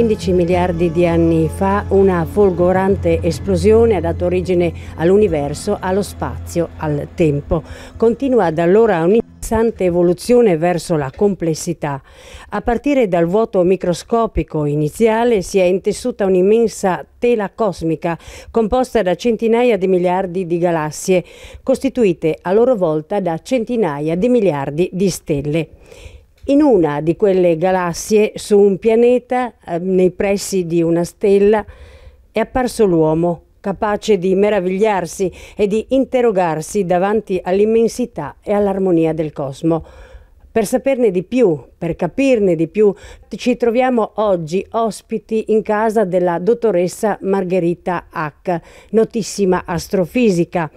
15 miliardi di anni fa una folgorante esplosione ha dato origine all'universo, allo spazio, al tempo. Continua da allora un evoluzione verso la complessità. A partire dal vuoto microscopico iniziale si è intessuta un'immensa tela cosmica composta da centinaia di miliardi di galassie, costituite a loro volta da centinaia di miliardi di stelle. In una di quelle galassie, su un pianeta, eh, nei pressi di una stella, è apparso l'uomo, capace di meravigliarsi e di interrogarsi davanti all'immensità e all'armonia del cosmo. Per saperne di più, per capirne di più, ci troviamo oggi ospiti in casa della dottoressa Margherita Hack, notissima astrofisica,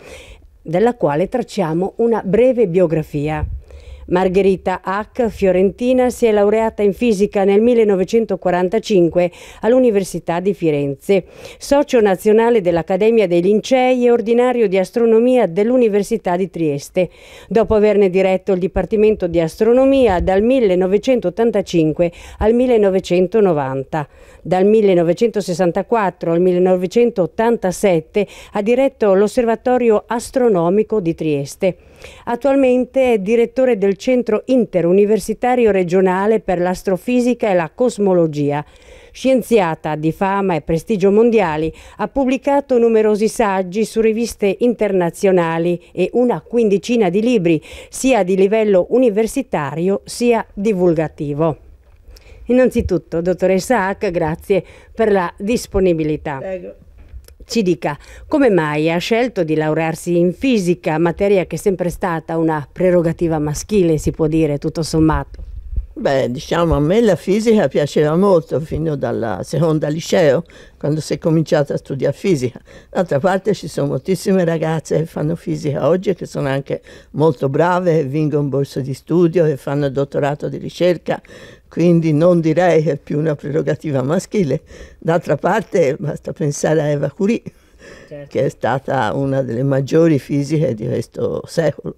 della quale tracciamo una breve biografia. Margherita Hack, fiorentina, si è laureata in fisica nel 1945 all'Università di Firenze. Socio nazionale dell'Accademia dei Lincei e ordinario di astronomia dell'Università di Trieste. Dopo averne diretto il Dipartimento di Astronomia dal 1985 al 1990. Dal 1964 al 1987 ha diretto l'Osservatorio Astronomico di Trieste. Attualmente è direttore del Centro Interuniversitario Regionale per l'Astrofisica e la Cosmologia. Scienziata di fama e prestigio mondiali, ha pubblicato numerosi saggi su riviste internazionali e una quindicina di libri, sia di livello universitario sia divulgativo. Innanzitutto, dottoressa Hack, grazie per la disponibilità. Prego ci dica come mai ha scelto di laurearsi in fisica, materia che è sempre stata una prerogativa maschile, si può dire tutto sommato. Beh, diciamo, a me la fisica piaceva molto fino dalla seconda liceo, quando si è cominciato a studiare fisica. D'altra parte ci sono moltissime ragazze che fanno fisica oggi, che sono anche molto brave, vengono vincono borse di studio, e fanno il dottorato di ricerca, quindi non direi che è più una prerogativa maschile. D'altra parte basta pensare a Eva Curie, certo. che è stata una delle maggiori fisiche di questo secolo.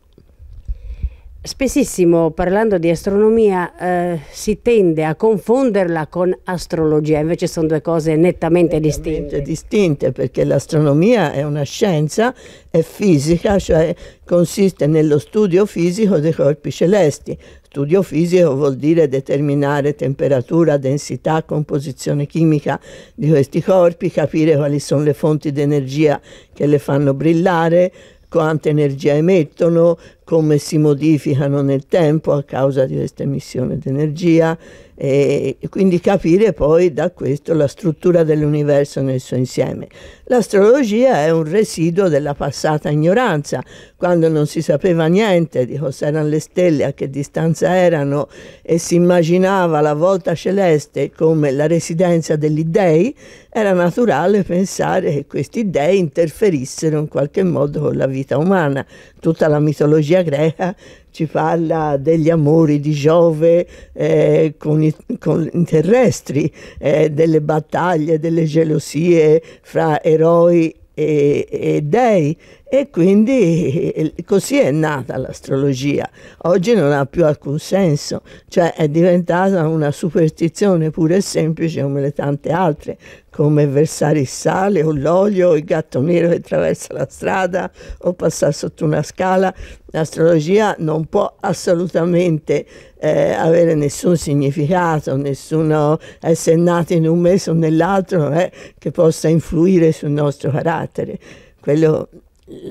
Spessissimo parlando di astronomia eh, si tende a confonderla con astrologia, invece sono due cose nettamente, distinte. nettamente distinte. distinte perché l'astronomia è una scienza, è fisica, cioè consiste nello studio fisico dei corpi celesti. Studio fisico vuol dire determinare temperatura, densità, composizione chimica di questi corpi, capire quali sono le fonti di energia che le fanno brillare, quanta energia emettono, come si modificano nel tempo a causa di questa emissione d'energia e quindi capire poi da questo la struttura dell'universo nel suo insieme. L'astrologia è un residuo della passata ignoranza, quando non si sapeva niente di cosa erano le stelle, a che distanza erano e si immaginava la volta celeste come la residenza degli dei, era naturale pensare che questi dei interferissero in qualche modo con la vita umana tutta la mitologia greca ci parla degli amori di Giove eh, con, i, con, i, terrestri, eh, delle battaglie, delle gelosie fra eroi e, e dei e quindi eh, eh, così è nata l'astrologia. Oggi non ha più alcun senso, cioè è diventata una superstizione pure e semplice come le tante altre, come versare il sale o l'olio, il gatto nero che attraversa la strada o passare sotto una scala. L'astrologia non può assolutamente eh, avere nessun significato, nessuno essere eh, nati in un mese o nell'altro eh, che possa influire sul nostro carattere. Quello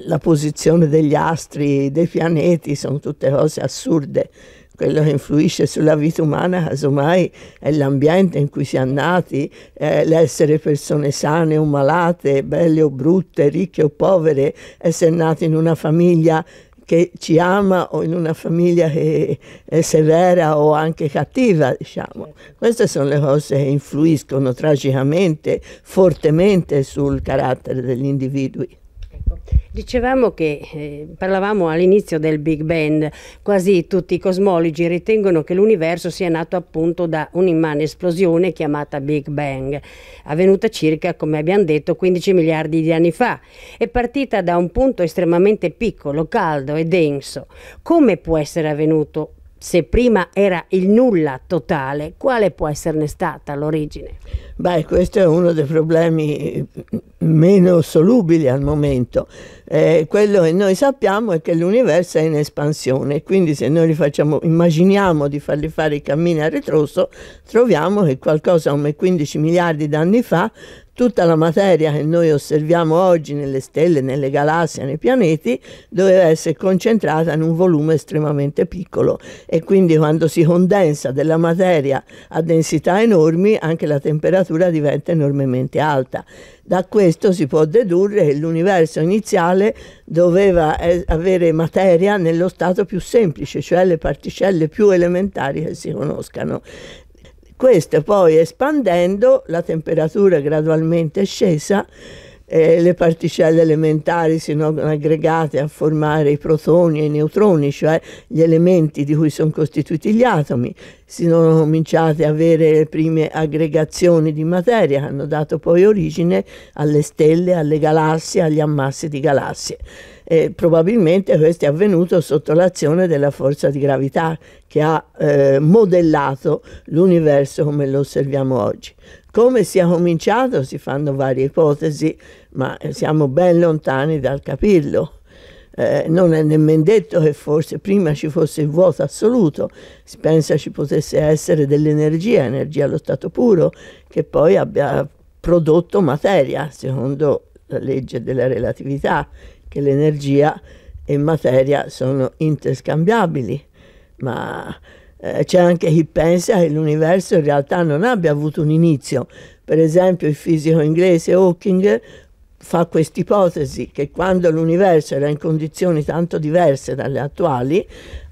la posizione degli astri, dei pianeti, sono tutte cose assurde. Quello che influisce sulla vita umana, casomai, è l'ambiente in cui si è nati, è l'essere persone sane o malate, belle o brutte, ricche o povere, essere nati in una famiglia che ci ama o in una famiglia che è severa o anche cattiva, diciamo. Queste sono le cose che influiscono tragicamente, fortemente sul carattere degli individui. Ecco, dicevamo che eh, parlavamo all'inizio del Big Bang, quasi tutti i cosmologi ritengono che l'universo sia nato appunto da un'immane esplosione chiamata Big Bang, avvenuta circa, come abbiamo detto, 15 miliardi di anni fa, è partita da un punto estremamente piccolo, caldo e denso. Come può essere avvenuto se prima era il nulla totale, quale può esserne stata l'origine? Beh, questo è uno dei problemi mm, meno solubili al momento. Eh, quello che noi sappiamo è che l'universo è in espansione, quindi se noi facciamo, immaginiamo di fargli fare i cammini a ritroso, troviamo che qualcosa come 15 miliardi di anni fa tutta la materia che noi osserviamo oggi nelle stelle, nelle galassie, nei pianeti, doveva essere concentrata in un volume estremamente piccolo e quindi quando si condensa della materia a densità enormi anche la temperatura diventa enormemente alta. Da questo si può dedurre che l'universo iniziale doveva eh, avere materia nello stato più semplice, cioè le particelle più elementari che si conoscano. Questo poi espandendo la temperatura gradualmente è scesa eh, le particelle elementari si sono aggregate a formare i protoni e i neutroni, cioè gli elementi di cui sono costituiti gli atomi, si sono cominciate ad avere le prime aggregazioni di materia che hanno dato poi origine alle stelle, alle galassie, agli ammassi di galassie eh, probabilmente questo è avvenuto sotto l'azione della forza di gravità che ha eh, modellato l'universo come lo osserviamo oggi. Come sia cominciato si fanno varie ipotesi, ma eh, siamo ben lontani dal capirlo. Eh, non è nemmeno detto che forse prima ci fosse il vuoto assoluto, si pensa ci potesse essere dell'energia, energia allo stato puro, che poi abbia prodotto materia, secondo la legge della relatività, che l'energia e materia sono interscambiabili, ma eh, c'è anche chi pensa che l'universo in realtà non abbia avuto un inizio. Per esempio il fisico inglese Hawking fa quest'ipotesi che quando l'universo era in condizioni tanto diverse dalle attuali,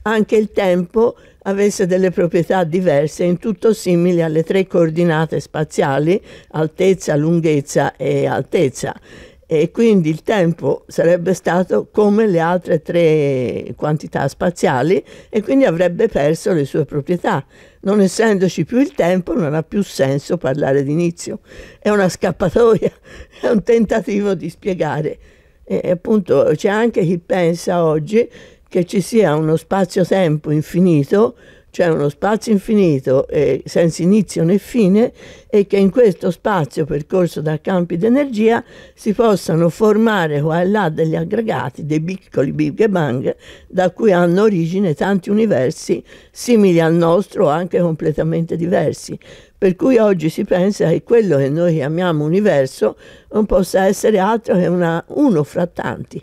anche il tempo avesse delle proprietà diverse, in tutto simili alle tre coordinate spaziali, altezza, lunghezza e altezza e quindi il tempo sarebbe stato come le altre tre quantità spaziali e quindi avrebbe perso le sue proprietà. Non essendoci più il tempo non ha più senso parlare di inizio. è una scappatoia, è un tentativo di spiegare. E appunto c'è anche chi pensa oggi che ci sia uno spazio-tempo infinito cioè uno spazio infinito eh, senza inizio né fine e che in questo spazio percorso da campi di energia si possano formare qua e là degli aggregati, dei piccoli big bang da cui hanno origine tanti universi simili al nostro o anche completamente diversi. Per cui oggi si pensa che quello che noi chiamiamo universo non possa essere altro che una, uno fra tanti.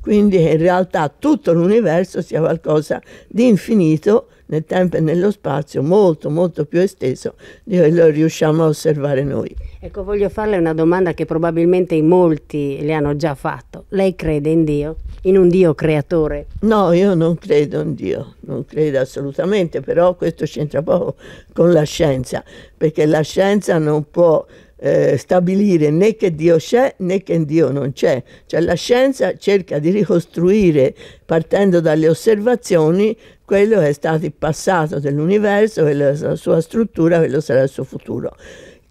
Quindi che in realtà tutto l'universo sia qualcosa di infinito nel tempo e nello spazio molto molto più esteso di quello che riusciamo a osservare noi. Ecco, voglio farle una domanda che probabilmente in molti le hanno già fatto. Lei crede in Dio? In un Dio creatore? No, io non credo in Dio, non credo assolutamente, però questo c'entra poco con la scienza, perché la scienza non può eh, stabilire né che Dio c'è né che Dio non c'è. Cioè la scienza cerca di ricostruire, partendo dalle osservazioni, quello che è stato il passato dell'universo, quella la sua struttura, quello sarà il suo futuro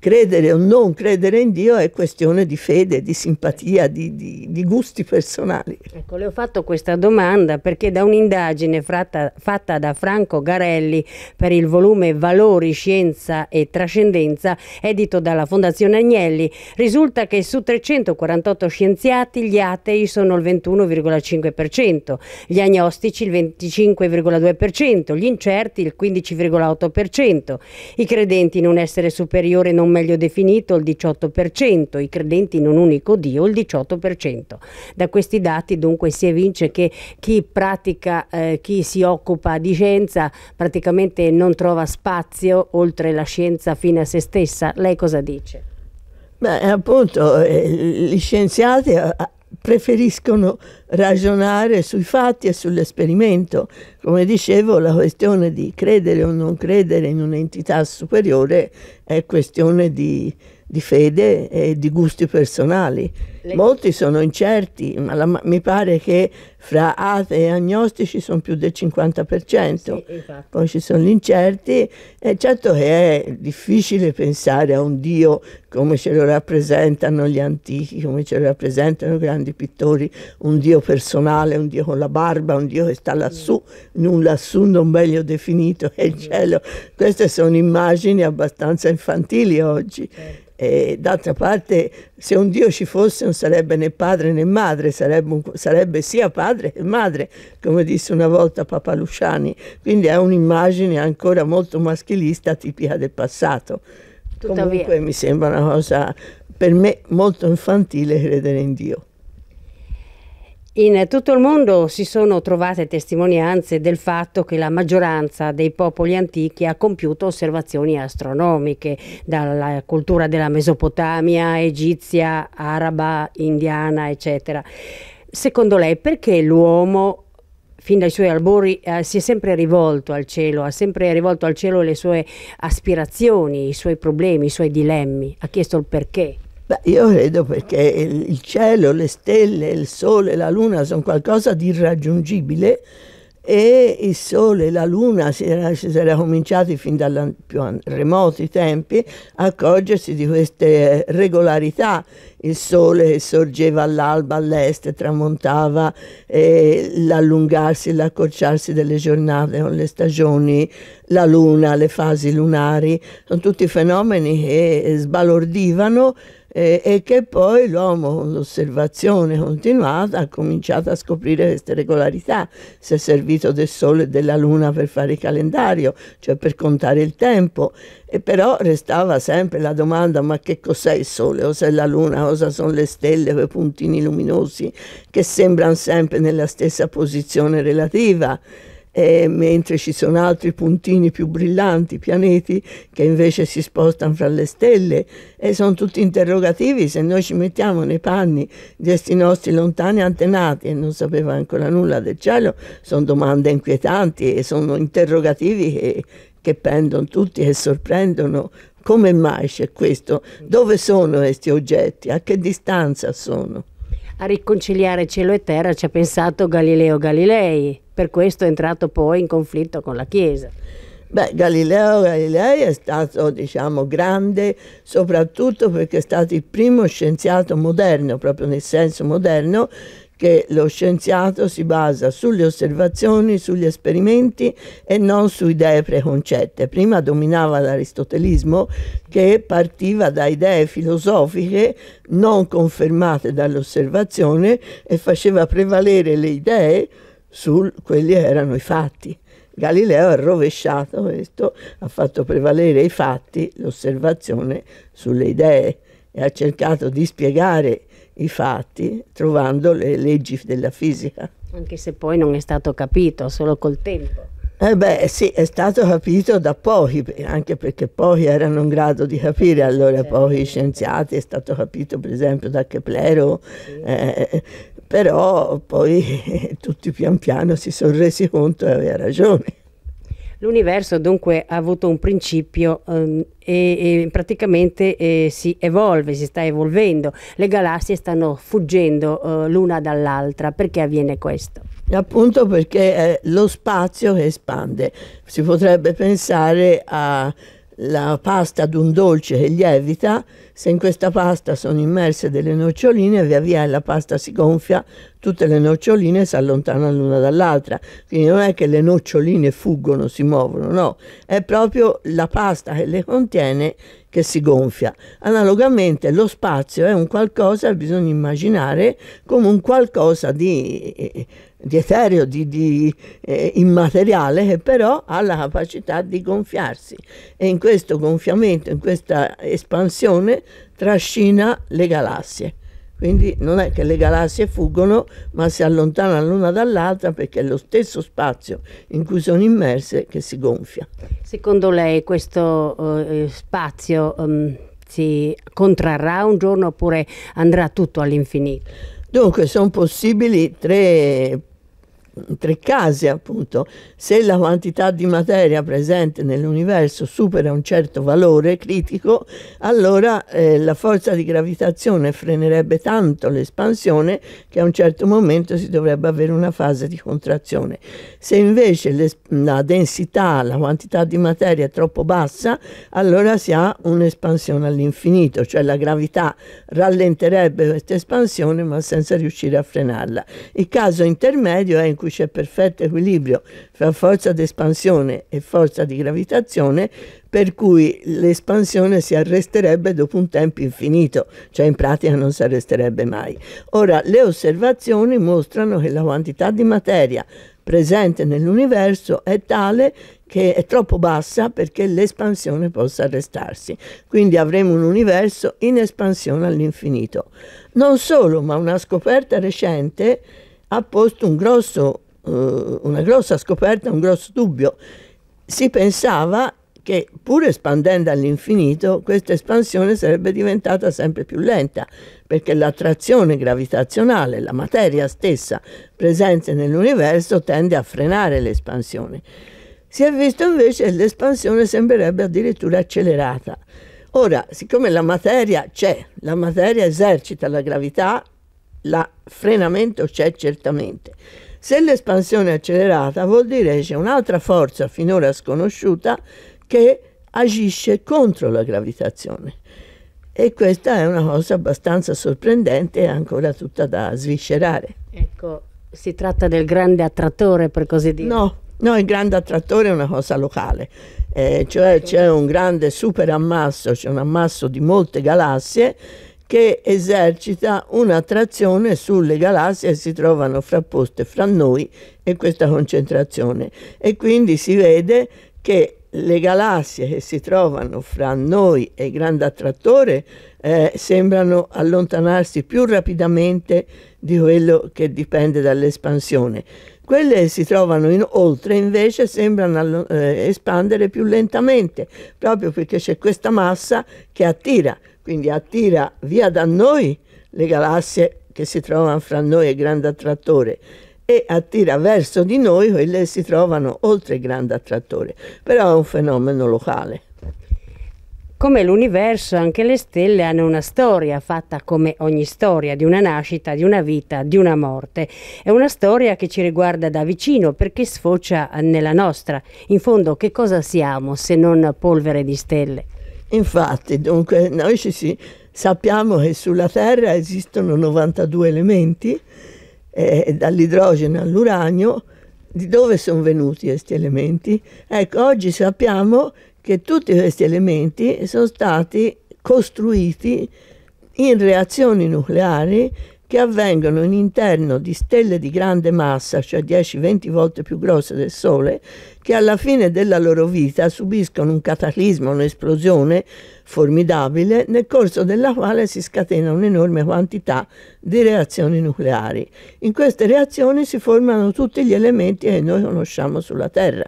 credere o non credere in Dio è questione di fede, di simpatia, di, di, di gusti personali. Ecco, le ho fatto questa domanda perché da un'indagine fatta, fatta da Franco Garelli per il volume Valori, Scienza e Trascendenza, edito dalla Fondazione Agnelli, risulta che su 348 scienziati gli atei sono il 21,5%, gli agnostici il 25,2%, gli incerti il 15,8%, i credenti in un essere superiore non meglio definito il 18%, i credenti in un unico Dio il 18%. Da questi dati dunque si evince che chi pratica, eh, chi si occupa di scienza praticamente non trova spazio oltre la scienza fine a se stessa. Lei cosa dice? Beh, appunto, eh, gli scienziati eh, preferiscono ragionare sui fatti e sull'esperimento. Come dicevo, la questione di credere o non credere in un'entità superiore è questione di, di fede e di gusti personali. Le... Molti sono incerti, ma la, mi pare che fra atei e agnostici sono più del 50%. Sì, esatto. Poi ci sono gli incerti e certo che è difficile pensare a un Dio come ce lo rappresentano gli antichi, come ce lo rappresentano i grandi pittori, un Dio personale, un Dio con la barba, un Dio che sta lassù, in mm. un lassù non meglio definito che è il mm. cielo. Queste sono immagini abbastanza infantili oggi. Certo. E d'altra parte, se un Dio ci fosse non sarebbe né padre né madre, sarebbe, sarebbe sia padre che madre, come disse una volta Papa Luciani. Quindi è un'immagine ancora molto maschilista, tipica del passato. Tuttavia. Comunque mi sembra una cosa per me molto infantile credere in Dio. In tutto il mondo si sono trovate testimonianze del fatto che la maggioranza dei popoli antichi ha compiuto osservazioni astronomiche, dalla cultura della Mesopotamia, egizia, araba, indiana, eccetera. Secondo lei perché l'uomo fin dai suoi albori eh, si è sempre rivolto al cielo, ha sempre rivolto al cielo le sue aspirazioni, i suoi problemi, i suoi dilemmi, ha chiesto il perché? Beh, io credo perché il cielo, le stelle, il sole, la luna sono qualcosa di irraggiungibile e il sole e la luna si erano era cominciati fin dai più remoti tempi a accorgersi di queste regolarità. Il sole sorgeva all'alba all'est, tramontava eh, l'allungarsi, l'accorciarsi delle giornate con le stagioni, la luna, le fasi lunari, sono tutti fenomeni che sbalordivano eh, e che poi l'uomo con l'osservazione continuata ha cominciato a scoprire queste regolarità, si è servito del sole e della luna per fare il calendario, cioè per contare il tempo, e però restava sempre la domanda ma che cos'è il sole, cos'è la luna, cosa sono le stelle, quei puntini luminosi che sembrano sempre nella stessa posizione relativa eh, mentre ci sono altri puntini più brillanti, pianeti che invece si spostano fra le stelle e sono tutti interrogativi se noi ci mettiamo nei panni di questi nostri lontani antenati e non sapeva ancora nulla del cielo, sono domande inquietanti e sono interrogativi che, che pendono tutti e sorprendono come mai c'è questo? Dove sono questi oggetti? A che distanza sono? a riconciliare cielo e terra ci ha pensato Galileo Galilei, per questo è entrato poi in conflitto con la Chiesa. Beh, Galileo Galilei è stato, diciamo, grande soprattutto perché è stato il primo scienziato moderno, proprio nel senso moderno, che lo scienziato si basa sulle osservazioni, sugli esperimenti e non su idee preconcette. Prima dominava l'aristotelismo che partiva da idee filosofiche non confermate dall'osservazione e faceva prevalere le idee su quelli che erano i fatti. Galileo ha rovesciato questo, ha fatto prevalere i fatti, l'osservazione sulle idee e ha cercato di spiegare i fatti trovando le leggi della fisica. Anche se poi non è stato capito, solo col tempo. Eh beh sì, è stato capito da pochi, anche perché pochi erano in grado di capire, allora certo. pochi scienziati, è stato capito per esempio da Keplero, sì. eh, però poi tutti pian piano si sono resi conto e aveva ragione. L'universo dunque ha avuto un principio um, e, e, praticamente eh, si evolve, si sta evolvendo. Le galassie stanno fuggendo uh, l'una dall'altra. Perché avviene questo? Appunto perché è eh, lo spazio che espande. Si potrebbe pensare a la pasta un dolce che lievita, se in questa pasta sono immerse delle noccioline, via via la pasta si gonfia, tutte le noccioline si allontanano l'una dall'altra. Quindi non è che le noccioline fuggono, si muovono, no, è proprio la pasta che le contiene che si gonfia. Analogamente lo spazio è un qualcosa, bisogna immaginare, come un qualcosa di, di etereo, di, di eh, immateriale, che però ha la capacità di gonfiarsi. E in questo gonfiamento, in questa espansione, trascina le galassie. Quindi non è che le galassie fuggono, ma si allontanano l'una dall'altra perché è lo stesso spazio in cui sono immerse che si gonfia. Secondo lei questo eh, eh spazio um, si contrarrà un giorno oppure andrà tutto all'infinito? Dunque sono possibili tre tre casi appunto, se la quantità di materia presente nell'universo supera un certo valore critico, allora eh, la forza di gravitazione frenerebbe tanto l'espansione che a un certo momento si dovrebbe avere una fase di contrazione. Se invece le, la densità, la quantità di materia è troppo bassa, allora si ha un'espansione all'infinito, cioè la gravità rallenterebbe questa espansione ma senza riuscire a frenarla. Il caso intermedio è in cui cui c'è perfetto equilibrio fra forza d'espansione e forza di gravitazione, per cui l'espansione si arresterebbe dopo un tempo infinito, cioè in pratica non si arresterebbe mai. Ora, le osservazioni mostrano che la quantità di materia presente nell'universo è tale che è troppo bassa perché l'espansione possa arrestarsi. Quindi avremo un universo in espansione all'infinito. Non solo, ma una scoperta recente ha posto un grosso, eh, una grossa scoperta, un grosso dubbio. Si pensava che pur espandendo all'infinito, questa espansione sarebbe diventata sempre più lenta, perché l'attrazione gravitazionale, la materia stessa presente nell'universo, tende a frenare l'espansione. Si è visto invece che l'espansione sembrerebbe addirittura accelerata. Ora, siccome la materia c'è, la materia esercita la gravità la frenamento c'è certamente. Se l'espansione è accelerata vuol dire che c'è un'altra forza finora sconosciuta che agisce contro la gravitazione. E questa è una cosa abbastanza sorprendente e ancora tutta da sviscerare. Ecco, si tratta del grande attrattore per così dire. No, no il grande attrattore è una cosa locale, eh, cioè c'è un grande super ammasso, c'è un ammasso di molte galassie che esercita un'attrazione sulle galassie che si trovano frapposte fra noi e questa concentrazione. E quindi si vede che le galassie che si trovano fra noi e il grande attrattore eh, sembrano allontanarsi più rapidamente di quello che dipende dall'espansione. Quelle che si trovano in, oltre invece sembrano eh, espandere più lentamente, proprio perché c'è questa massa che attira quindi attira via da noi le galassie che si trovano fra noi e grande attrattore e attira verso di noi quelle che si trovano oltre il grande attrattore, però è un fenomeno locale. Come l'universo, anche le stelle hanno una storia fatta come ogni storia, di una nascita, di una vita, di una morte. È una storia che ci riguarda da vicino perché sfocia nella nostra. In fondo, che cosa siamo se non polvere di stelle? Infatti, dunque, noi ci si, sappiamo che sulla Terra esistono 92 elementi, eh, dall'idrogeno all'uranio. Di dove sono venuti questi elementi? Ecco, oggi sappiamo che tutti questi elementi sono stati costruiti in reazioni nucleari che avvengono in interno di stelle di grande massa, cioè 10-20 volte più grosse del Sole, che alla fine della loro vita subiscono un cataclisma, un'esplosione formidabile, nel corso della quale si scatena un'enorme quantità di reazioni nucleari. In queste reazioni si formano tutti gli elementi che noi conosciamo sulla Terra.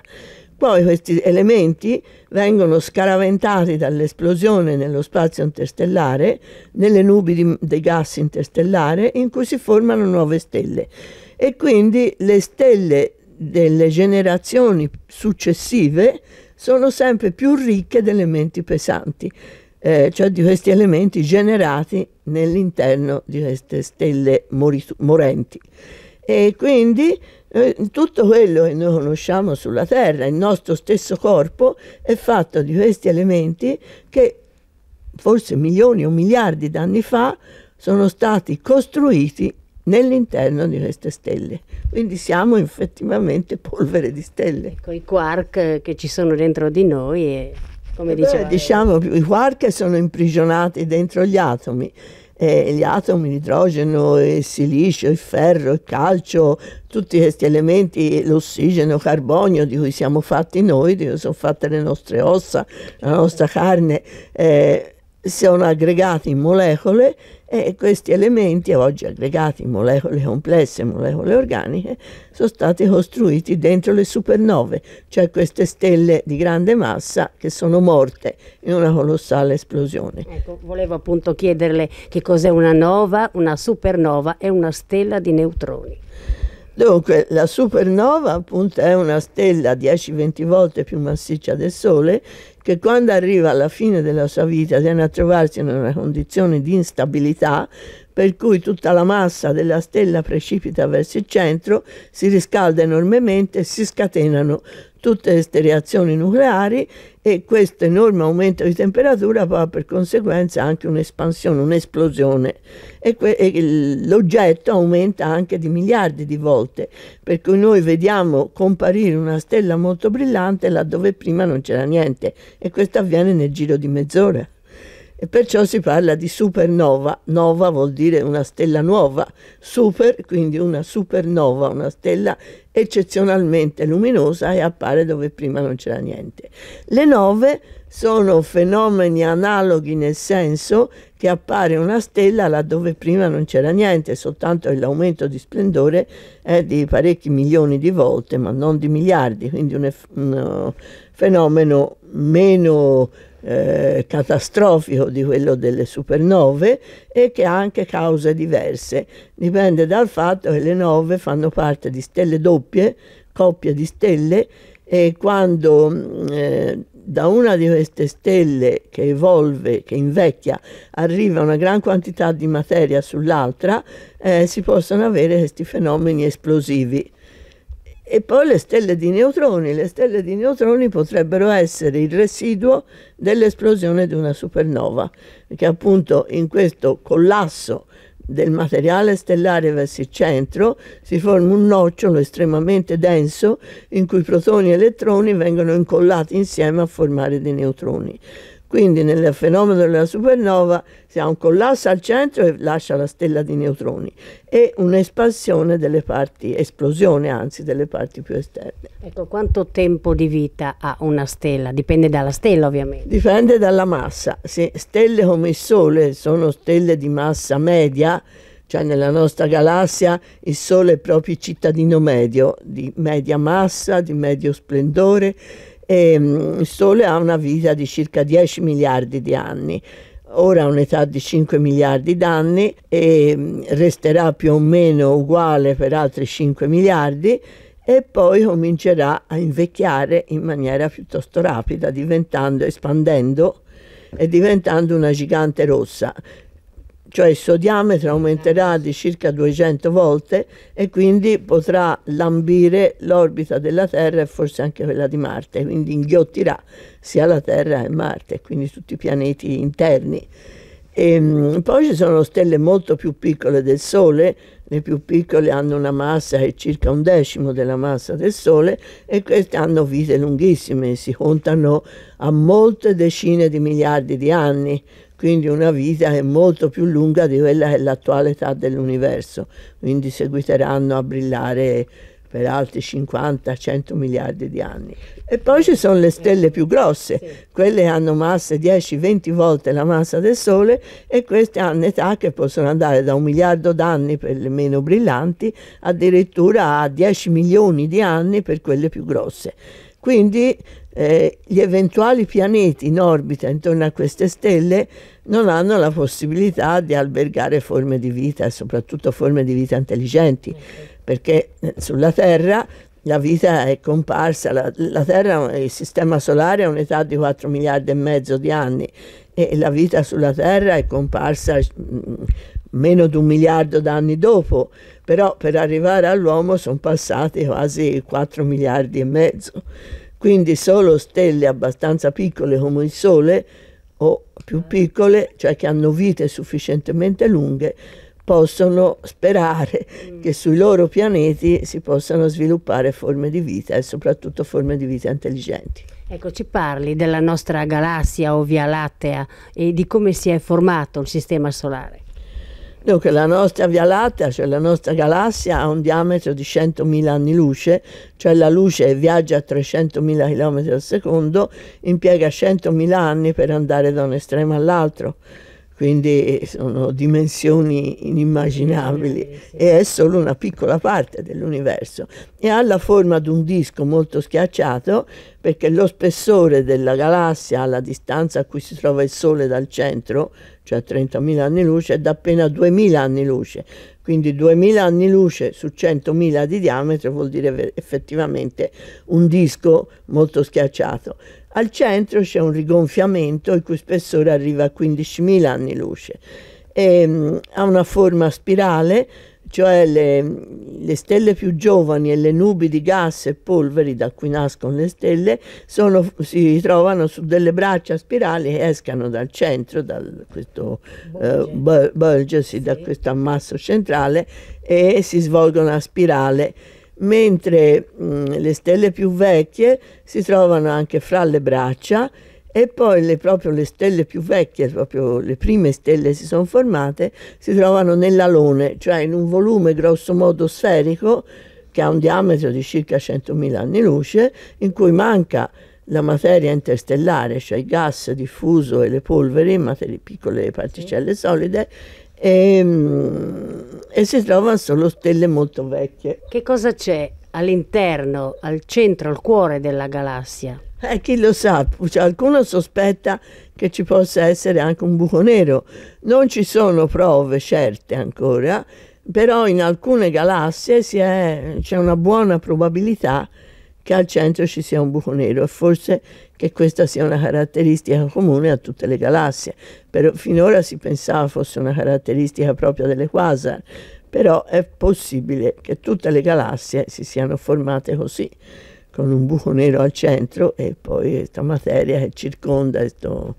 Poi questi elementi vengono scaraventati dall'esplosione nello spazio interstellare, nelle nubi di, di gas interstellare, in cui si formano nuove stelle. E quindi le stelle delle generazioni successive sono sempre più ricche di elementi pesanti, eh, cioè di questi elementi generati nell'interno di queste stelle morenti. E quindi eh, tutto quello che noi conosciamo sulla Terra, il nostro stesso corpo, è fatto di questi elementi che forse milioni o miliardi di anni fa sono stati costruiti nell'interno di queste stelle. Quindi siamo effettivamente polvere di stelle. Con ecco, i quark che ci sono dentro di noi e come diceva... Diciamo, i quark sono imprigionati dentro gli atomi eh, gli atomi, l'idrogeno, il silicio, il ferro, il calcio, tutti questi elementi, l'ossigeno, il carbonio di cui siamo fatti noi, di cui sono fatte le nostre ossa, la nostra carne. Eh, sono aggregati in molecole e questi elementi, oggi aggregati in molecole complesse, molecole organiche, sono stati costruiti dentro le supernove, cioè queste stelle di grande massa che sono morte in una colossale esplosione. Ecco, volevo appunto chiederle che cos'è una nova, una supernova e una stella di neutroni. Dunque, la supernova appunto è una stella 10-20 volte più massiccia del Sole che quando arriva alla fine della sua vita viene a trovarsi in una condizione di instabilità per cui tutta la massa della stella precipita verso il centro, si riscalda enormemente e si scatenano tutte queste reazioni nucleari e questo enorme aumento di temperatura fa per conseguenza anche un'espansione, un'esplosione e, que- e l'oggetto aumenta anche di miliardi di volte, per cui noi vediamo comparire una stella molto brillante laddove prima non c'era niente e questo avviene nel giro di mezz'ora. E perciò si parla di supernova. Nova vuol dire una stella nuova, super, quindi una supernova, una stella eccezionalmente luminosa e appare dove prima non c'era niente. Le nove sono fenomeni analoghi nel senso che appare una stella laddove prima non c'era niente, soltanto l'aumento di splendore è di parecchi milioni di volte, ma non di miliardi, quindi un, un uh, fenomeno meno eh, catastrofico di quello delle supernove e che ha anche cause diverse. Dipende dal fatto che le nove fanno parte di stelle doppie, coppie di stelle, e quando mm, eh, da una di queste stelle che evolve, che invecchia, arriva una gran quantità di materia sull'altra, eh, si possono avere questi fenomeni esplosivi. E poi le stelle di neutroni. Le stelle di neutroni potrebbero essere il residuo dell'esplosione di una supernova, che appunto in questo collasso del materiale stellare verso il centro si forma un nocciolo estremamente denso in cui protoni e elettroni vengono incollati insieme a formare dei neutroni. Quindi nel fenomeno della supernova si ha un collasso al centro e lascia la stella di neutroni e un'espansione delle parti, esplosione anzi delle parti più esterne. Ecco, quanto tempo di vita ha una stella? Dipende dalla stella ovviamente. Dipende dalla massa. Se stelle come il Sole sono stelle di massa media, cioè nella nostra galassia il Sole è proprio il cittadino medio, di media massa, di medio splendore e ehm, il Sole ha una vita di circa 10 miliardi di anni. Ora ha un'età di 5 miliardi d'anni e mm, resterà più o meno uguale per altri 5 miliardi e poi comincerà a invecchiare in maniera piuttosto rapida, diventando, espandendo e diventando una gigante rossa cioè il suo diametro aumenterà di circa 200 volte e quindi potrà lambire l'orbita della Terra e forse anche quella di Marte, quindi inghiottirà sia la Terra che Marte, quindi tutti i pianeti interni. E ehm, poi ci sono stelle molto più piccole del Sole, le più piccole hanno una massa che è circa un decimo della massa del Sole e queste hanno vite lunghissime, si contano a molte decine di miliardi di anni, quindi una vita che è molto più lunga di quella che è l'attuale età dell'universo, quindi seguiteranno a brillare per altri 50-100 miliardi di anni. E poi ci sono le stelle più grosse, quelle che hanno masse 10-20 volte la massa del Sole e queste hanno età che possono andare da un miliardo d'anni per le meno brillanti addirittura a 10 milioni di anni per quelle più grosse. Quindi eh, gli eventuali pianeti in orbita intorno a queste stelle non hanno la possibilità di albergare forme di vita soprattutto forme di vita intelligenti, perché eh, sulla Terra la vita è comparsa, la, la Terra, eh, il sistema solare ha un'età di 4 miliardi e mezzo di anni e la vita sulla Terra è comparsa mh, mm, meno di un miliardo d'anni dopo, però per arrivare all'uomo sono passati quasi 4 miliardi e mezzo. Quindi solo stelle abbastanza piccole come il Sole o più piccole, cioè che hanno vite sufficientemente lunghe, possono sperare mm. che sui loro pianeti si possano sviluppare forme di vita e soprattutto forme di vita intelligenti. Ecco, ci parli della nostra galassia o Via Lattea e di come si è formato il Sistema Solare. Dunque la nostra Via Lattea, cioè la nostra galassia, ha un diametro di 100.000 anni luce, cioè la luce viaggia a 300.000 km al secondo, impiega 100.000 anni per andare da un estremo all'altro quindi eh, sono dimensioni inimmaginabili e è solo una piccola parte dell'universo e ha la forma di un disco molto schiacciato perché lo spessore della galassia alla distanza a cui si trova il Sole dal centro, cioè 30.000 anni luce, è da appena 2.000 anni luce, quindi 2.000 anni luce su 100.000 di diametro vuol dire effettivamente un disco molto schiacciato. Al centro c'è un rigonfiamento il cui spessore arriva a 15.000 anni luce. E, ehm, mh, ha una forma spirale, cioè le, le, stelle più giovani e le nubi di gas e polveri da cui nascono le stelle sono, si trovano su delle braccia spirali che escano dal centro, da questo eh, bulge, eh, bulge sì. da questo ammasso centrale e si svolgono a spirale mentre mh, mm, le stelle più vecchie si trovano anche fra le braccia e poi le, proprio le stelle più vecchie, proprio le prime stelle si sono formate, si trovano nell'alone, cioè in un volume grosso modo sferico che ha un diametro di circa 100.000 anni luce, in cui manca la materia interstellare, cioè il gas diffuso e le polveri, materie, piccole particelle solide, e, ehm, e si trovano solo stelle molto vecchie. Che cosa c'è all'interno, al centro, al cuore della galassia? Eh, chi lo sa, cioè, qualcuno sospetta che ci possa essere anche un buco nero. Non ci sono prove certe ancora, però in alcune galassie c'è una buona probabilità che al centro ci sia un buco nero e forse che questa sia una caratteristica comune a tutte le galassie. Però finora si pensava fosse una caratteristica propria delle quasar, però è possibile che tutte le galassie si siano formate così, con un buco nero al centro e poi questa materia che circonda questo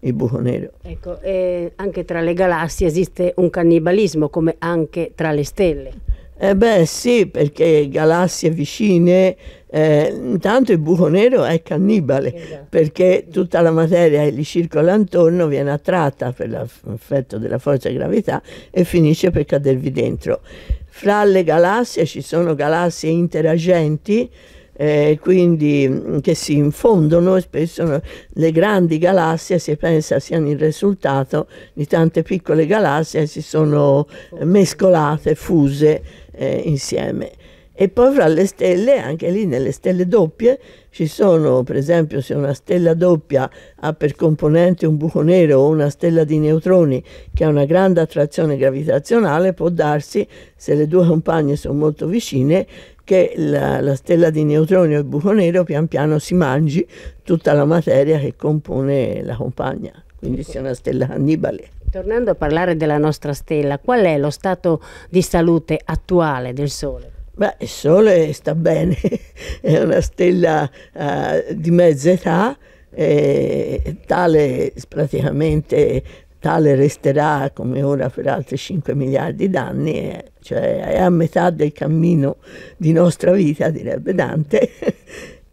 il buco nero. Ecco, eh, anche tra le galassie esiste un cannibalismo, come anche tra le stelle. Eh beh sì, perché galassie vicine eh, intanto il buco nero è cannibale esatto. perché tutta la materia che gli circola intorno viene attratta per l'effetto della forza di gravità e finisce per cadervi dentro. Fra le galassie ci sono galassie interagenti eh, quindi mm, che si infondono e spesso le grandi galassie si pensa siano il risultato di tante piccole galassie che si sono mescolate, fuse eh, insieme. E poi fra le stelle, anche lì nelle stelle doppie, ci sono, per esempio, se una stella doppia ha per componente un buco nero o una stella di neutroni che ha una grande attrazione gravitazionale, può darsi, se le due compagne sono molto vicine, che la, la stella di neutroni o il buco nero pian piano si mangi tutta la materia che compone la compagna, quindi ecco. sia una stella cannibale. Tornando a parlare della nostra stella, qual è lo stato di salute attuale del Sole? Beh, il Sole sta bene, è una stella uh, di mezza età, e tale praticamente tale resterà come ora per altri 5 miliardi d'anni, cioè è a metà del cammino di nostra vita, direbbe Dante,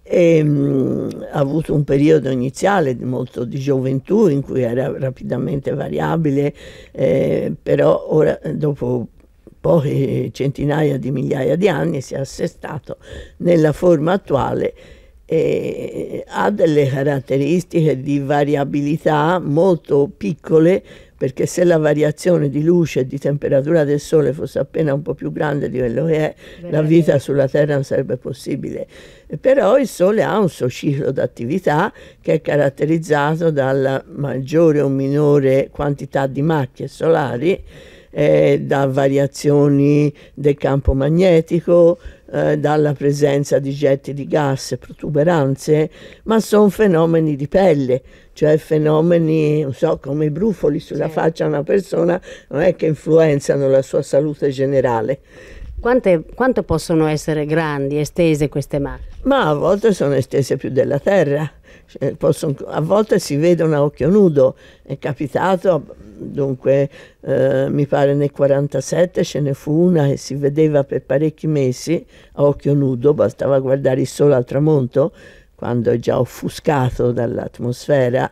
e, mh, mm, ha avuto un periodo iniziale di molto di gioventù in cui era rapidamente variabile, eh, però ora dopo poi centinaia di migliaia di anni si è assestato nella forma attuale e ha delle caratteristiche di variabilità molto piccole perché se la variazione di luce e di temperatura del Sole fosse appena un po' più grande di quello che è, Bene. la vita sulla Terra non sarebbe possibile. Però il Sole ha un suo ciclo d'attività che è caratterizzato dalla maggiore o minore quantità di macchie solari eh, da variazioni del campo magnetico, eh, dalla presenza di getti di gas e protuberanze, ma sono fenomeni di pelle, cioè fenomeni, non so, come i brufoli sulla sì. faccia di una persona, non è che influenzano la sua salute generale. Quante, quanto possono essere grandi, estese queste macchie? Ma a volte sono estese più della terra, cioè, possono, a volte si vedono a occhio nudo, è capitato dunque eh, mi pare nel 47 ce ne fu una che si vedeva per parecchi mesi a occhio nudo, bastava guardare il sole al tramonto quando è già offuscato dall'atmosfera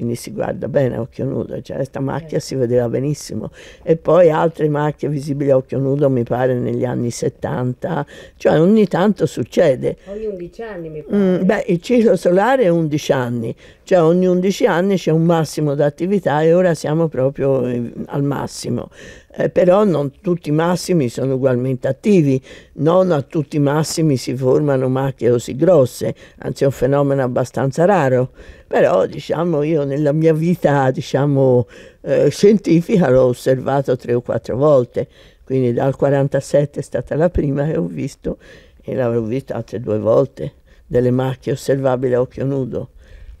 quindi si guarda bene a occhio nudo, cioè questa certo. macchia si vedeva benissimo. E poi altre macchie visibili a occhio nudo mi pare negli anni 70, cioè ogni tanto succede. Ogni 11 anni mi pare. Mm, beh, il ciclo solare è 11 anni, cioè ogni 11 anni c'è un massimo d'attività e ora siamo proprio eh, al massimo. Eh, però non tutti i massimi sono ugualmente attivi, non a tutti i massimi si formano macchie così grosse, anzi è un fenomeno abbastanza raro. Però diciamo, io nella mia vita diciamo, eh, scientifica l'ho osservato tre o quattro volte, quindi dal 47 è stata la prima che ho visto e l'avrò vista altre due volte, delle macchie osservabili a occhio nudo.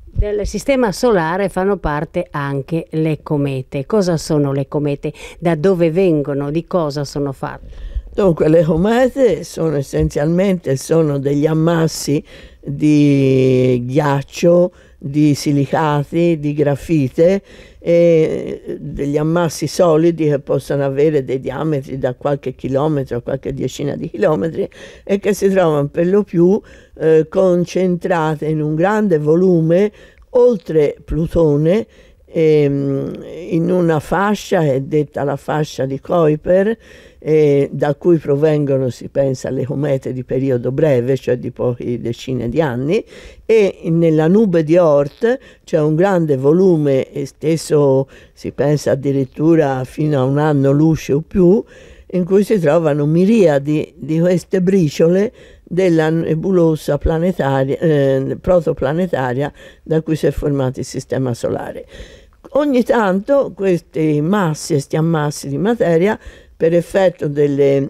Del sistema solare fanno parte anche le comete. Cosa sono le comete? Da dove vengono? Di cosa sono fatte? Dunque, le comete sono essenzialmente sono degli ammassi di ghiaccio di silicati, di grafite e degli ammassi solidi che possono avere dei diametri da qualche chilometro a qualche decina di chilometri e che si trovano per lo più eh, concentrate in un grande volume oltre Plutone eh, in una fascia che è detta la fascia di Kuiper, eh, da cui provengono, si pensa, le comete di periodo breve, cioè di poche decine di anni, e nella nube di Oort c'è cioè un grande volume, esteso si pensa addirittura fino a un anno luce o più, in cui si trovano miriadi di queste briciole della nebulosa eh, protoplanetaria da cui si è formato il Sistema Solare. Ogni tanto queste massi questi ammassi di materia, per effetto delle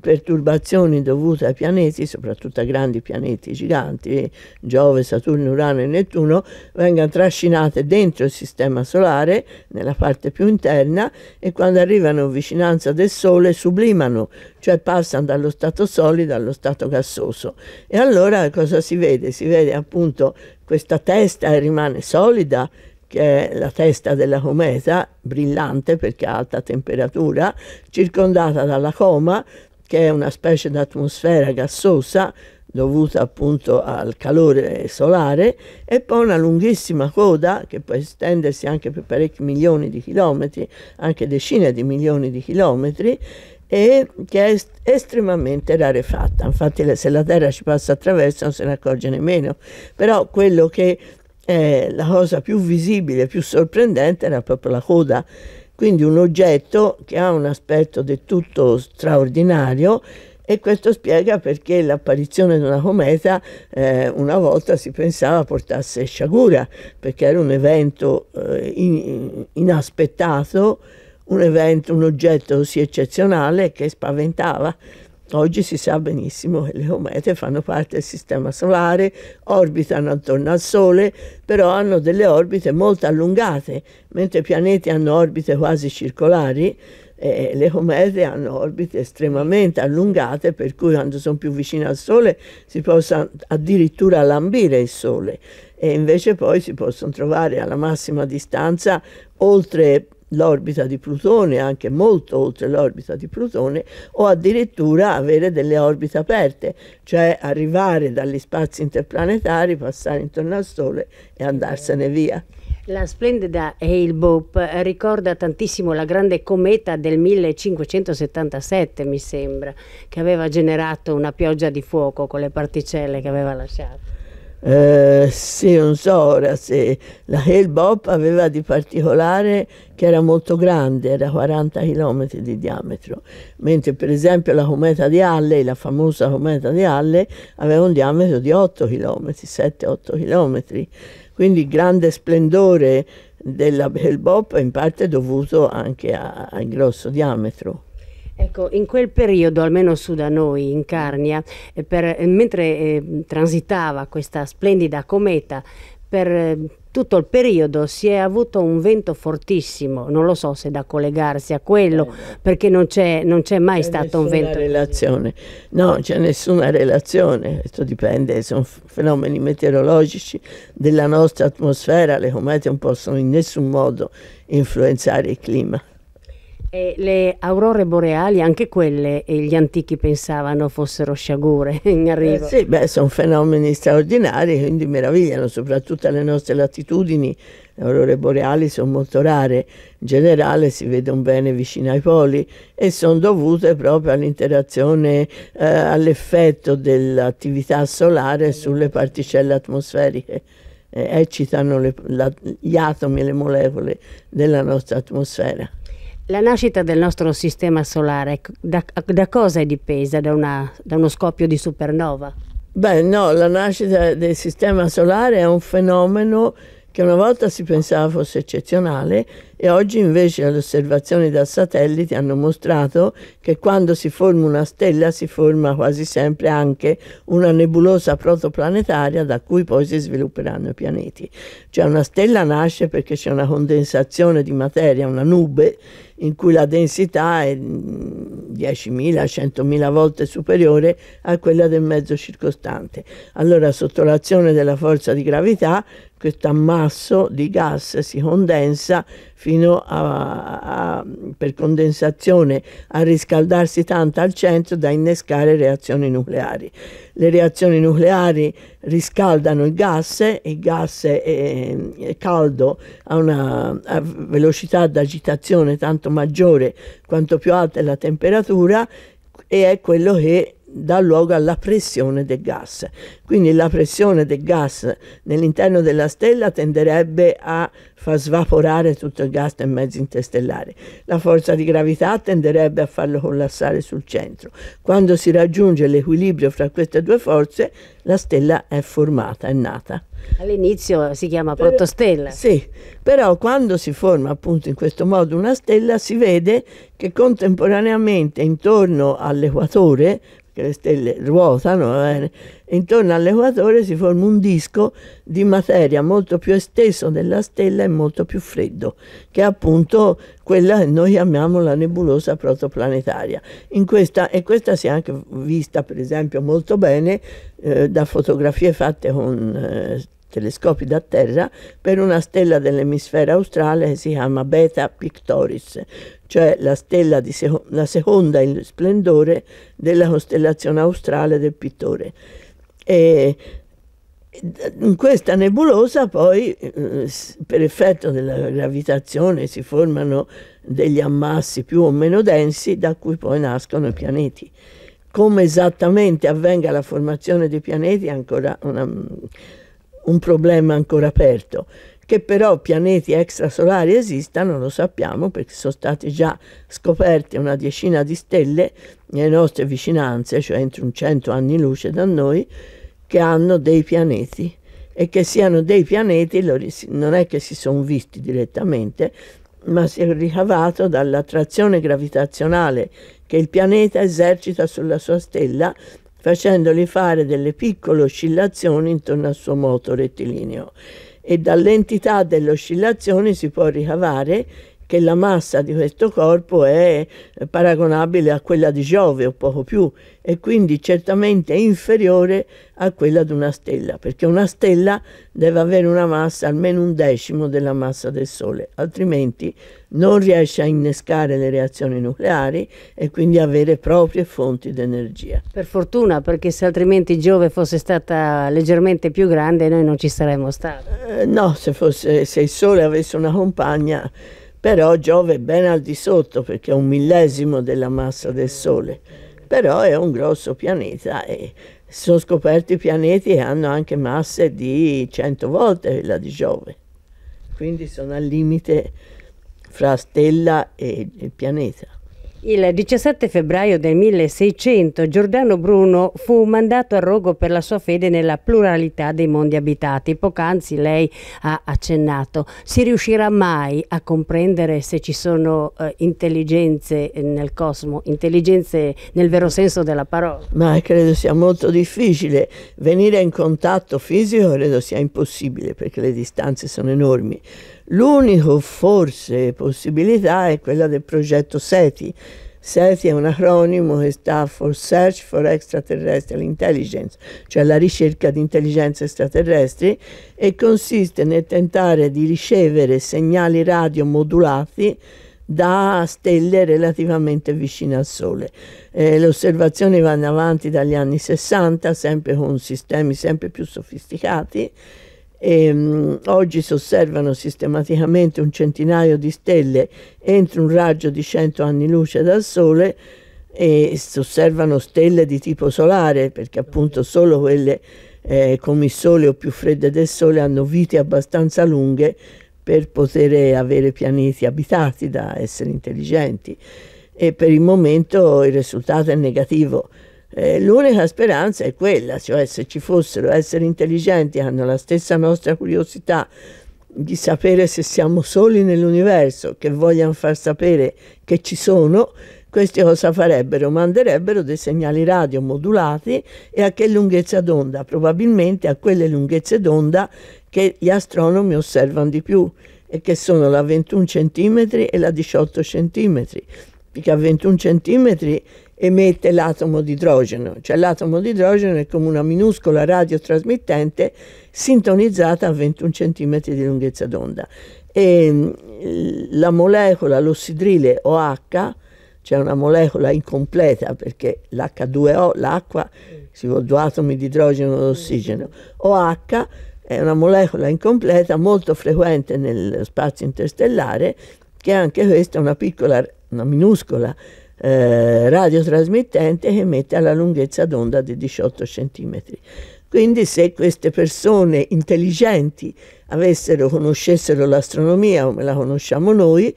perturbazioni dovute ai pianeti, soprattutto a grandi pianeti giganti, Giove, Saturno, Urano e Nettuno, vengono trascinate dentro il sistema solare, nella parte più interna, e quando arrivano in vicinanza del Sole sublimano, cioè passano dallo stato solido allo stato gassoso. E allora cosa si vede? Si vede appunto questa testa che rimane solida che è la testa della cometa, brillante perché ha alta temperatura, circondata dalla coma, che è una specie di atmosfera gassosa dovuta appunto al calore solare, e poi una lunghissima coda che può estendersi anche per parecchi milioni di chilometri, anche decine di milioni di chilometri, e che è estremamente rarefatta. Infatti se la Terra ci passa attraverso non se ne accorge nemmeno, però quello che eh, la cosa più visibile, più sorprendente era proprio la coda. Quindi un oggetto che ha un aspetto del tutto straordinario e questo spiega perché l'apparizione di una cometa eh, una volta si pensava portasse sciagura, perché era un evento eh, in, inaspettato, un evento, un oggetto così eccezionale che spaventava. Oggi si sa benissimo che le comete fanno parte del Sistema Solare, orbitano attorno al Sole, però hanno delle orbite molto allungate, mentre i pianeti hanno orbite quasi circolari, eh, le comete hanno orbite estremamente allungate, per cui quando sono più vicine al Sole si possono addirittura lambire il Sole e invece poi si possono trovare alla massima distanza oltre l'orbita di Plutone, anche molto oltre l'orbita di Plutone, o addirittura avere delle orbite aperte, cioè arrivare dagli spazi interplanetari, passare intorno al Sole e andarsene via. La splendida Hale-Bopp ricorda tantissimo la grande cometa del 1577, mi sembra, che aveva generato una pioggia di fuoco con le particelle che aveva lasciato. Eh, sì, non so ora se la Hellbop aveva di particolare che era molto grande, era 40 km di diametro, mentre per esempio la cometa di Halley, la famosa cometa di Halley, aveva un diametro di 8 km, 7-8 km. Quindi il grande splendore della Hellbop è in parte dovuto anche al grosso diametro. Ecco, in quel periodo, almeno su da noi, in Carnia, eh, per, eh, mentre eh, transitava questa splendida cometa, per eh, tutto il periodo si è avuto un vento fortissimo, non lo so se da collegarsi a quello, perché non c'è, mai stato un vento. Relazione. No, c'è nessuna relazione, questo dipende, sono fenomeni meteorologici della nostra atmosfera, le comete non possono in nessun modo influenzare il clima. E le aurore boreali, anche quelle gli antichi pensavano fossero sciagure in eh, arrivo. Eh sì, beh, sono fenomeni straordinari, quindi meravigliano, soprattutto alle nostre latitudini. Le aurore boreali sono molto rare, in generale si vedono bene vicino ai poli e sono dovute proprio all'interazione, eh, all'effetto dell'attività solare sulle particelle atmosferiche eccitano le, la, gli atomi e le molecole della nostra atmosfera. La nascita del nostro sistema solare ecco, da, da cosa è dipesa? Da, una, da uno scoppio di supernova? Beh no, la nascita del sistema solare è un fenomeno che una volta si pensava fosse eccezionale e oggi invece le osservazioni da satelliti hanno mostrato che quando si forma una stella si forma quasi sempre anche una nebulosa protoplanetaria da cui poi si svilupperanno i pianeti. Cioè una stella nasce perché c'è una condensazione di materia, una nube, in cui la densità è 10.000, mm, 100.000 volte superiore a quella del mezzo circostante. Allora sotto l'azione della forza di gravità questo ammasso di gas si condensa fino a, a, per condensazione a riscaldarsi tanto al centro da innescare reazioni nucleari. Le reazioni nucleari riscaldano il gas, il gas è, è caldo a una a velocità d'agitazione tanto maggiore quanto più alta è la temperatura e è quello che dà luogo alla pressione del gas. Quindi la pressione del gas nell'interno della stella tenderebbe a far svaporare tutto il gas nel mezzo interstellare. La forza di gravità tenderebbe a farlo collassare sul centro. Quando si raggiunge l'equilibrio fra queste due forze, la stella è formata, è nata. All'inizio si chiama però, protostella. Sì, però quando si forma appunto in questo modo una stella si vede che contemporaneamente intorno all'equatore, che le stelle ruotano, eh, intorno all'equatore si forma un disco di materia molto più esteso della stella e molto più freddo, che è appunto quella che noi chiamiamo la nebulosa protoplanetaria. In Questa, e questa si è anche vista per esempio molto bene eh, da fotografie fatte con eh, telescopi da terra per una stella dell'emisfero australe che si chiama Beta Pictoris, cioè la stella di seco- la seconda in splendore della costellazione australe del pittore. E in questa nebulosa poi eh, per effetto della gravitazione si formano degli ammassi più o meno densi da cui poi nascono i pianeti. Come esattamente avvenga la formazione dei pianeti è ancora una un problema ancora aperto. Che però pianeti extrasolari esistano lo sappiamo perché sono state già scoperte una decina di stelle nelle nostre vicinanze, cioè entro un cento anni luce da noi, che hanno dei pianeti e che siano dei pianeti non è che si sono visti direttamente, ma si è ricavato dall'attrazione gravitazionale che il pianeta esercita sulla sua stella facendogli fare delle piccole oscillazioni intorno al suo moto rettilineo e dall'entità delle oscillazioni si può ricavare che la massa di questo corpo è paragonabile a quella di Giove o poco più e quindi certamente inferiore a quella di una stella, perché una stella deve avere una massa almeno un decimo della massa del Sole, altrimenti non riesce a innescare le reazioni nucleari e quindi avere proprie fonti di energia. Per fortuna, perché se altrimenti Giove fosse stata leggermente più grande noi non ci saremmo stati. Eh, no, se, fosse, se il Sole avesse una compagna però Giove è ben al di sotto perché è un millesimo della massa del Sole, però è un grosso pianeta e sono scoperti pianeti che hanno anche masse di 100 volte quella di Giove, quindi sono al limite fra stella e pianeta. Il 17 febbraio del 1600 Giordano Bruno fu mandato a rogo per la sua fede nella pluralità dei mondi abitati. Poc'anzi lei ha accennato. Si riuscirà mai a comprendere se ci sono eh, intelligenze nel cosmo, intelligenze nel vero senso della parola? Ma credo sia molto difficile. Venire in contatto fisico credo sia impossibile perché le distanze sono enormi. L'unico forse possibilità è quella del progetto SETI. SETI è un acronimo che sta for Search for Extraterrestrial Intelligence, cioè la ricerca di intelligenze extraterrestri, e consiste nel tentare di ricevere segnali radio modulati da stelle relativamente vicine al Sole. Eh, le osservazioni vanno avanti dagli anni 60, sempre con sistemi sempre più sofisticati e, um, oggi si osservano sistematicamente un centinaio di stelle entro un raggio di 100 anni luce dal Sole e si osservano stelle di tipo solare perché appunto solo quelle eh, come il Sole o più fredde del Sole hanno vite abbastanza lunghe per poter avere pianeti abitati da esseri intelligenti e per il momento il risultato è negativo. Eh, l'unica speranza è quella, cioè se ci fossero esseri intelligenti che hanno la stessa nostra curiosità di sapere se siamo soli nell'universo, che vogliano far sapere che ci sono, questi cosa farebbero? Manderebbero dei segnali radio modulati e a che lunghezza d'onda? Probabilmente a quelle lunghezze d'onda che gli astronomi osservano di più e che sono la 21 cm e la 18 cm, perché a 21 cm emette l'atomo di idrogeno, cioè l'atomo di idrogeno è come una minuscola radiotrasmittente sintonizzata a 21 cm di lunghezza d'onda e mm, la molecola, l'ossidrile OH, cioè una molecola incompleta perché l'H2O, l'acqua, si vuole due atomi di idrogeno e ossigeno, OH è una molecola incompleta molto frequente nello spazio interstellare che è anche questa una piccola, una minuscola eh, radiotrasmittente che mette alla lunghezza d'onda di 18 cm. Quindi se queste persone intelligenti avessero, conoscessero l'astronomia come la conosciamo noi,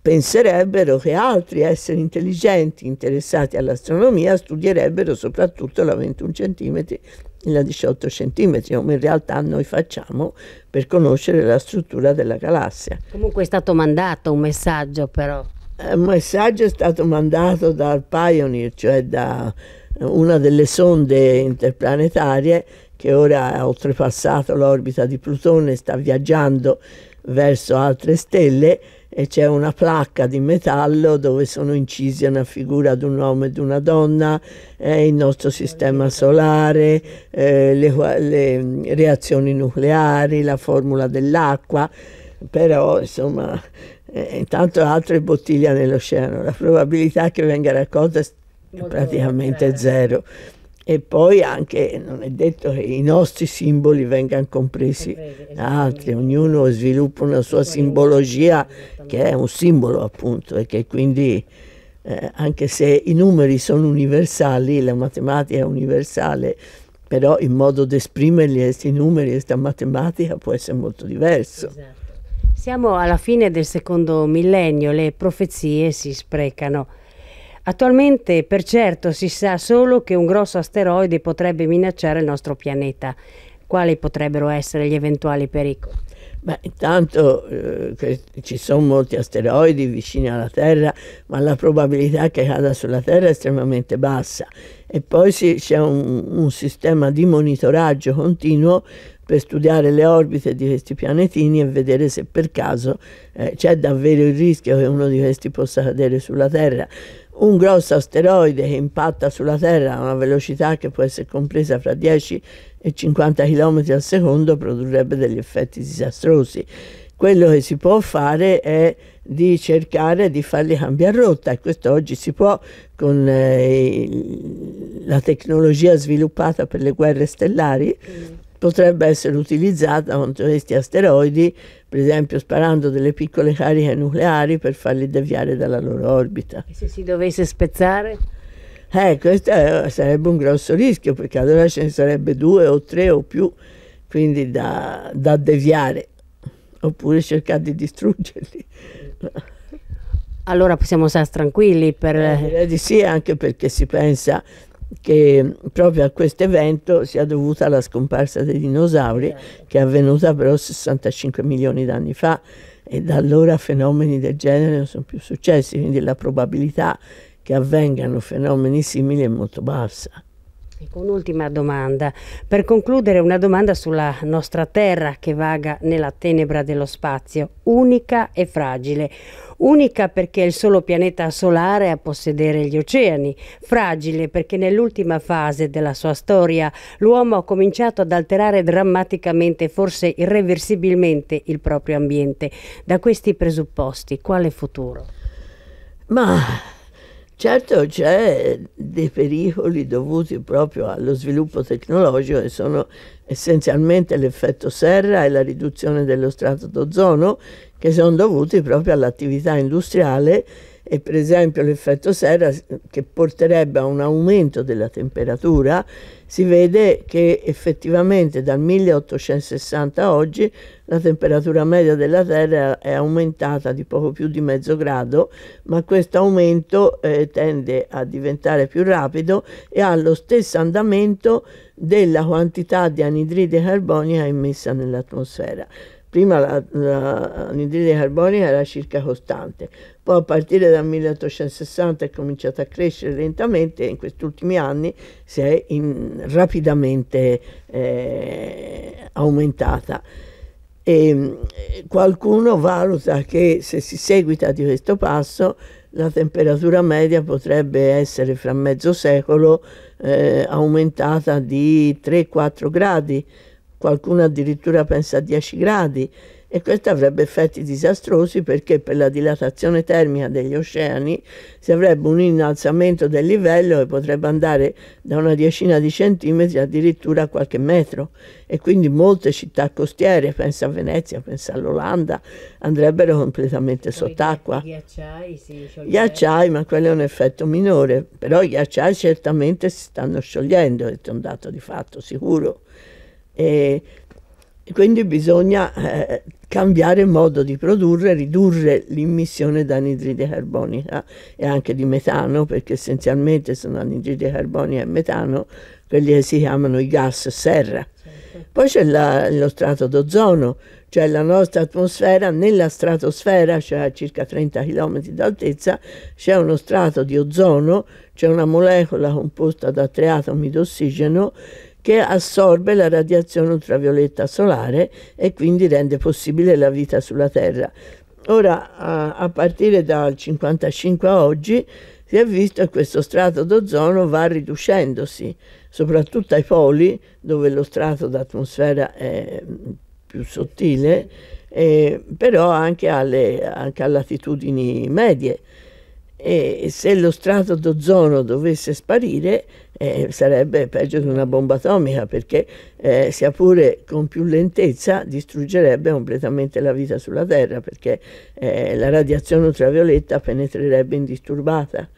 penserebbero che altri esseri intelligenti interessati all'astronomia studierebbero soprattutto la 21 cm e la 18 cm, come in realtà noi facciamo per conoscere la struttura della galassia. Comunque è stato mandato un messaggio però. Il eh, messaggio è stato mandato dal Pioneer, cioè da eh, una delle sonde interplanetarie che ora ha oltrepassato l'orbita di Plutone e sta viaggiando verso altre stelle e c'è una placca di metallo dove sono incisi una figura di un uomo e di una donna, eh, il nostro sistema solare, eh, le, le reazioni nucleari, la formula dell'acqua, però insomma eh, e intanto altre bottiglia nell'oceano. La probabilità che venga raccolta è praticamente zero. E poi anche non è detto che i nostri simboli vengano compresi da eh, altri, ognuno sviluppa una sua simbologia che è un simbolo appunto e che quindi eh, anche se i numeri sono universali, la matematica è universale, però il modo di esprimerli questi numeri, questa matematica può essere molto diverso. Esatto. Siamo alla fine del secondo millennio, le profezie si sprecano. Attualmente per certo si sa solo che un grosso asteroide potrebbe minacciare il nostro pianeta. Quali potrebbero essere gli eventuali pericoli? Beh, intanto eh, ci sono molti asteroidi vicini alla Terra, ma la probabilità che cada sulla Terra è estremamente bassa. E poi sì, c'è un, un sistema di monitoraggio continuo per studiare le orbite di questi pianetini e vedere se per caso eh, c'è davvero il rischio che uno di questi possa cadere sulla Terra. Un grosso asteroide che impatta sulla Terra a una velocità che può essere compresa fra 10 e 50 km al secondo produrrebbe degli effetti disastrosi. Quello che si può fare è di cercare di farli cambiare rotta e questo oggi si può con eh, la tecnologia sviluppata per le guerre stellari. Mm potrebbe essere utilizzata contro questi asteroidi, per esempio sparando delle piccole cariche nucleari per farli deviare dalla loro orbita. E se si dovesse spezzare? Eh, questo eh, sarebbe un grosso rischio perché allora ce ne sarebbe due o tre o più, quindi da, da deviare oppure cercare di distruggerli. Allora possiamo stare tranquilli per... Eh, di sì, anche perché si pensa che proprio a questo evento sia dovuta la scomparsa dei dinosauri, certo. che è avvenuta però 65 milioni di anni fa e da allora fenomeni del genere non sono più successi, quindi la probabilità che avvengano fenomeni simili è molto bassa. un'ultima domanda. Per concludere, una domanda sulla nostra Terra che vaga nella tenebra dello spazio, unica e fragile. Unica perché è il solo pianeta solare a possedere gli oceani, fragile perché nell'ultima fase della sua storia l'uomo ha cominciato ad alterare drammaticamente, forse irreversibilmente, il proprio ambiente. Da questi presupposti, quale futuro? Ma Certo c'è dei pericoli dovuti proprio allo sviluppo tecnologico che sono essenzialmente l'effetto serra e la riduzione dello strato d'ozono che sono dovuti proprio all'attività industriale e per esempio l'effetto sera che porterebbe a un aumento della temperatura, si vede che effettivamente dal 1860 a oggi la temperatura media della Terra è aumentata di poco più di mezzo grado, ma questo aumento eh, tende a diventare più rapido e ha lo stesso andamento della quantità di anidride carbonica immessa nell'atmosfera. Prima l'anidride carbonica era circa costante, poi a partire dal 1860 è cominciata a crescere lentamente e in questi ultimi anni si è in, rapidamente eh, aumentata. E, eh, qualcuno valuta che se si seguita di questo passo la temperatura media potrebbe essere fra mezzo secolo eh, aumentata di 3-4 gradi qualcuno addirittura pensa a 10 gradi e questo avrebbe effetti disastrosi perché per la dilatazione termica degli oceani si avrebbe un innalzamento del livello che potrebbe andare da una decina di centimetri addirittura a qualche metro e quindi molte città costiere, pensa a Venezia, pensa all'Olanda, andrebbero completamente sott'acqua. Gli sì, gli acciai, ma quello è un effetto minore, però gli acciai certamente si stanno sciogliendo, è un dato di fatto sicuro e quindi bisogna eh, cambiare modo di produrre, ridurre l'immissione di anidride carbonica e anche di metano, perché essenzialmente sono anidride carbonica e metano quelli che si chiamano i gas serra. Certo. Poi c'è la, lo strato d'ozono, cioè la nostra atmosfera, nella stratosfera, cioè a circa 30 km d'altezza, c'è uno strato di ozono, c'è una molecola composta da tre atomi d'ossigeno che assorbe la radiazione ultravioletta solare e quindi rende possibile la vita sulla Terra. Ora, a, a partire dal 1955 a oggi, si è visto che questo strato d'ozono va riducendosi, soprattutto ai poli, dove lo strato d'atmosfera è mm, più sottile, eh, però anche, alle, anche a latitudini medie. E se lo strato d'ozono dovesse sparire, eh, sarebbe peggio di una bomba atomica perché eh, sia pure con più lentezza distruggerebbe completamente la vita sulla Terra perché eh, la radiazione ultravioletta penetrerebbe indisturbata.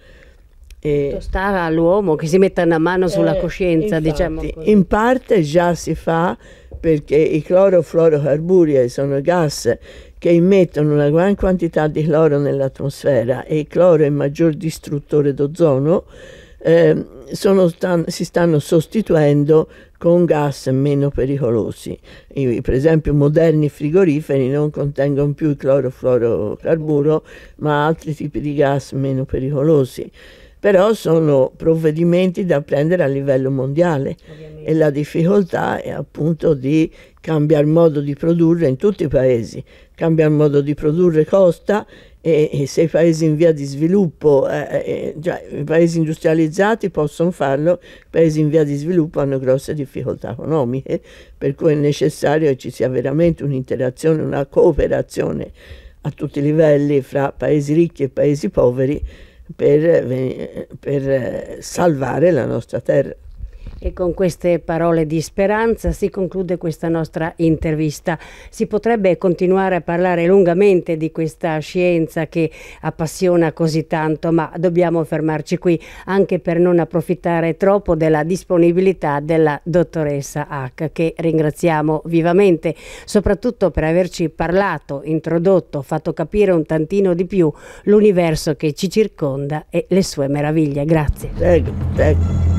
E Stava all'uomo che si metta una mano sulla eh, coscienza, infatti, diciamo. Così. In parte già si fa perché i clorofluorocarburi che sono gas che immettono una gran quantità di cloro nell'atmosfera e il cloro è il maggior distruttore d'ozono. Eh, stan si stanno sostituendo con gas meno pericolosi. I, per esempio moderni frigoriferi non contengono più il clorofluorocarburo ma altri tipi di gas meno pericolosi però sono provvedimenti da prendere a livello mondiale Ovviamente. e la difficoltà è appunto di cambiare modo di produrre in tutti i paesi. Cambiare modo di produrre costa e, e se i paesi in via di sviluppo, eh, eh, eh, già, i paesi industrializzati possono farlo, i paesi in via di sviluppo hanno grosse difficoltà economiche, per cui è necessario che ci sia veramente un'interazione, una cooperazione a tutti i livelli fra paesi ricchi e paesi poveri per, eh, per salvare la nostra terra. E con queste parole di speranza si conclude questa nostra intervista. Si potrebbe continuare a parlare lungamente di questa scienza che appassiona così tanto, ma dobbiamo fermarci qui anche per non approfittare troppo della disponibilità della dottoressa H, che ringraziamo vivamente, soprattutto per averci parlato, introdotto, fatto capire un tantino di più l'universo che ci circonda e le sue meraviglie. Grazie. Prego, prego.